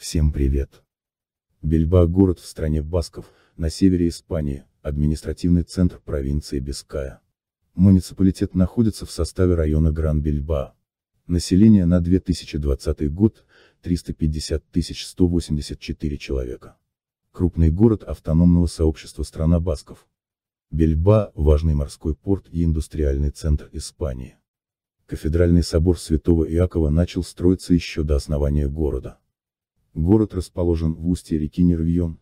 Всем привет! Бильбао город в стране Басков, на севере Испании, административный центр провинции Биская. Муниципалитет находится в составе района гран бильбао Население на 2020 год – 350 184 человека. Крупный город автономного сообщества страна Басков. Бильбо – важный морской порт и индустриальный центр Испании. Кафедральный собор Святого Иакова начал строиться еще до основания города. Город расположен в устье реки Нервьон,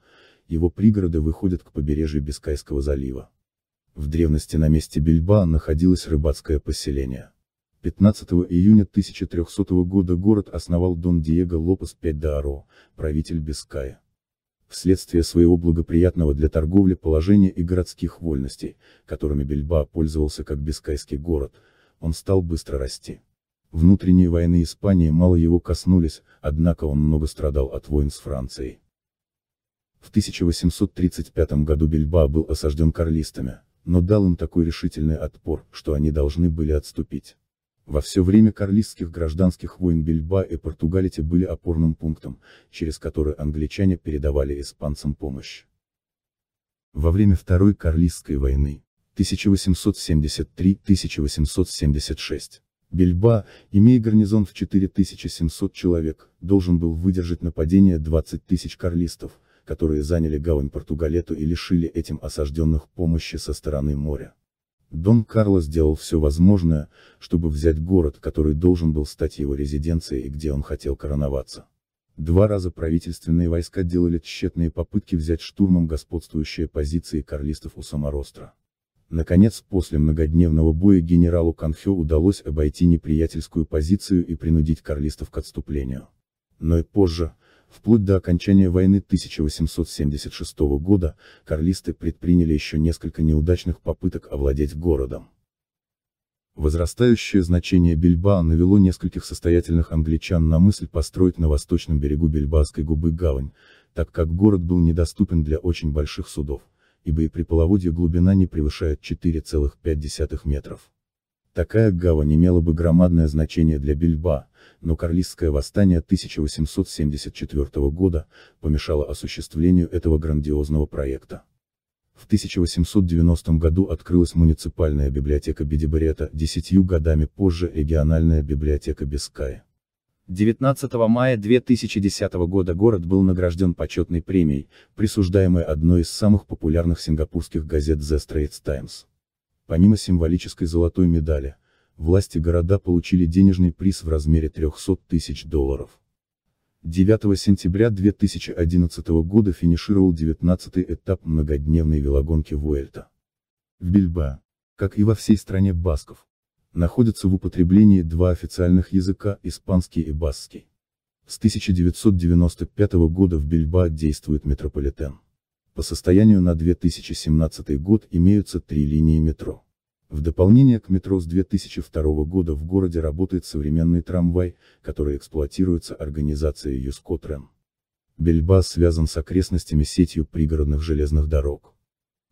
его пригороды выходят к побережью Бискайского залива. В древности на месте Бильба находилось рыбацкое поселение. 15 июня 1300 года город основал Дон Диего Лопес V Дааро, правитель Биская. Вследствие своего благоприятного для торговли положения и городских вольностей, которыми Бильба пользовался как бискайский город, он стал быстро расти. Внутренние войны Испании мало его коснулись, однако он много страдал от войн с Францией. В 1835 году Бильба был осажден карлистами, но дал им такой решительный отпор, что они должны были отступить. Во все время карлистских гражданских войн Бильба и Португалите были опорным пунктом, через который англичане передавали испанцам помощь. Во время Второй Карлистской войны, 1873-1876, Бильба, имея гарнизон в 4700 человек, должен был выдержать нападение 20 тысяч карлистов, которые заняли гавань Португалету и лишили этим осажденных помощи со стороны моря. Дон Карло сделал все возможное, чтобы взять город, который должен был стать его резиденцией и где он хотел короноваться. Два раза правительственные войска делали тщетные попытки взять штурмом господствующие позиции карлистов у Саморостра. Наконец, после многодневного боя генералу Канхё удалось обойти неприятельскую позицию и принудить карлистов к отступлению. Но и позже, вплоть до окончания войны 1876 года, карлисты предприняли еще несколько неудачных попыток овладеть городом. Возрастающее значение Бильбао навело нескольких состоятельных англичан на мысль построить на восточном берегу Бильбаоской губы гавань, так как город был недоступен для очень больших судов ибо и при половодье глубина не превышает 4,5 метров. Такая гавань имела бы громадное значение для Бильба, но Карлистское восстание 1874 года помешало осуществлению этого грандиозного проекта. В 1890 году открылась муниципальная библиотека Бедибарета, десятью годами позже региональная библиотека Биская. 19 мая 2010 года город был награжден почетной премией, присуждаемой одной из самых популярных сингапурских газет The Straits Times. Помимо символической золотой медали, власти города получили денежный приз в размере 300 тысяч долларов. 9 сентября 2011 года финишировал 19-й этап многодневной велогонки Вуэльта. В Бильбао, как и во всей стране басков, находятся в употреблении два официальных языка, испанский и басский. С 1995 года в Бильбао действует метрополитен. По состоянию на 2017 год имеются три линии метро. В дополнение к метро с 2002 года в городе работает современный трамвай, который эксплуатируется организацией Юскотрен. Бельба связан с окрестностями сетью пригородных железных дорог.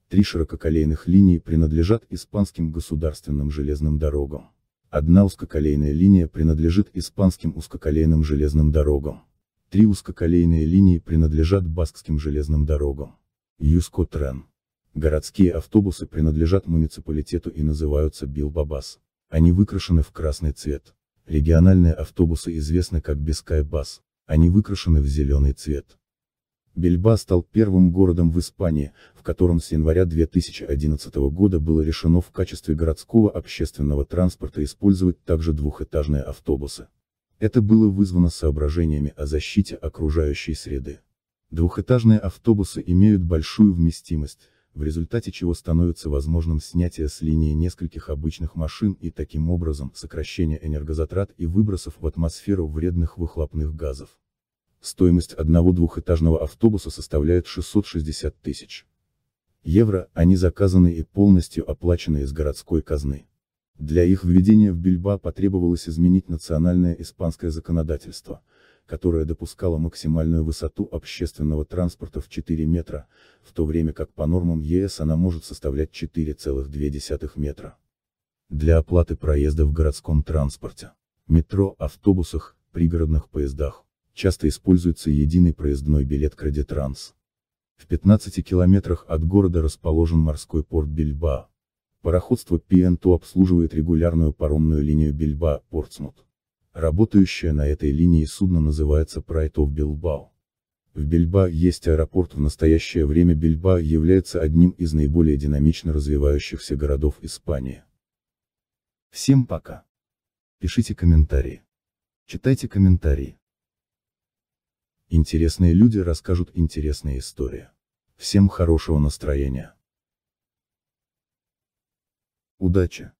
Три ширококолейных линии принадлежат испанским государственным железным дорогам. Одна узкоколейная линия принадлежит испанским узкоколейным железным дорогам. Три узкоколейные линии принадлежат баскским железным дорогам. Юскотрен. Городские автобусы принадлежат муниципалитету и называются Билбабас. Они выкрашены в красный цвет. Региональные автобусы известны как Бискайбас. Они выкрашены в зеленый цвет. Бильба стал первым городом в Испании, в котором с января 2011 года было решено в качестве городского общественного транспорта использовать также двухэтажные автобусы. Это было вызвано соображениями о защите окружающей среды. Двухэтажные автобусы имеют большую вместимость, в результате чего становится возможным снятие с линии нескольких обычных машин и таким образом сокращение энергозатрат и выбросов в атмосферу вредных выхлопных газов. Стоимость одного двухэтажного автобуса составляет 660 тысяч евро, они заказаны и полностью оплачены из городской казны. Для их введения в Бильба потребовалось изменить национальное испанское законодательство, которое допускало максимальную высоту общественного транспорта в 4 метра, в то время как по нормам ЕС она может составлять 4,2 метра. Для оплаты проезда в городском транспорте, метро, автобусах, пригородных поездах, часто используется единый проездной билет Кредитранс. В 15 километрах от города расположен морской порт Бильба. Пароходство pn обслуживает регулярную паромную линию бильба портсмут Работающая на этой линии судно называется Pride of Bilbao. В Бильба есть аэропорт в настоящее время Бильба является одним из наиболее динамично развивающихся городов Испании. Всем пока. Пишите комментарии. Читайте комментарии. Интересные люди расскажут интересные истории. Всем хорошего настроения. Удачи!